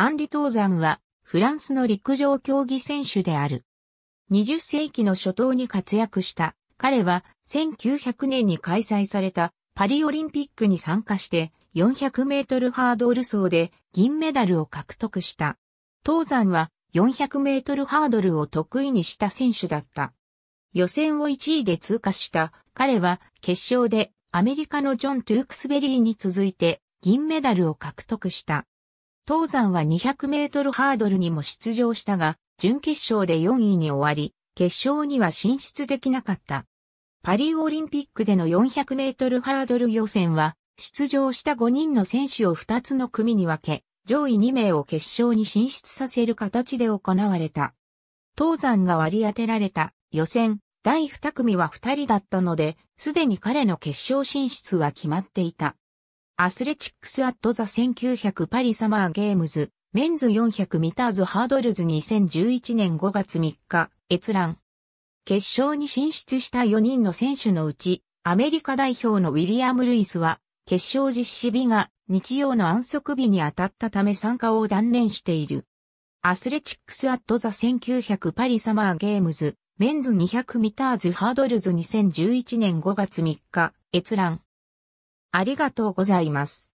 アンリ・トーザンは、フランスの陸上競技選手である。20世紀の初頭に活躍した、彼は1900年に開催されたパリオリンピックに参加して400メートルハードル走で銀メダルを獲得した。ザ山は400メートルハードルを得意にした選手だった。予選を1位で通過した彼は決勝でアメリカのジョン・トゥークスベリーに続いて銀メダルを獲得した。東山は200メートルハードルにも出場したが、準決勝で4位に終わり、決勝には進出できなかった。パリオリンピックでの400メートルハードル予選は、出場した5人の選手を2つの組に分け、上位2名を決勝に進出させる形で行われた。東山が割り当てられた予選第2組は2人だったので、すでに彼の決勝進出は決まっていた。アスレチックスアットザ1900パリサマーゲームズ、メンズ400ミターズハードルズ2011年5月3日、閲覧。決勝に進出した4人の選手のうち、アメリカ代表のウィリアム・ルイスは、決勝実施日が日曜の安息日に当たったため参加を断念している。アスレチックスアットザ1900パリサマーゲームズ、メンズ200ミターズハードルズ2011年5月3日、閲覧。ありがとうございます。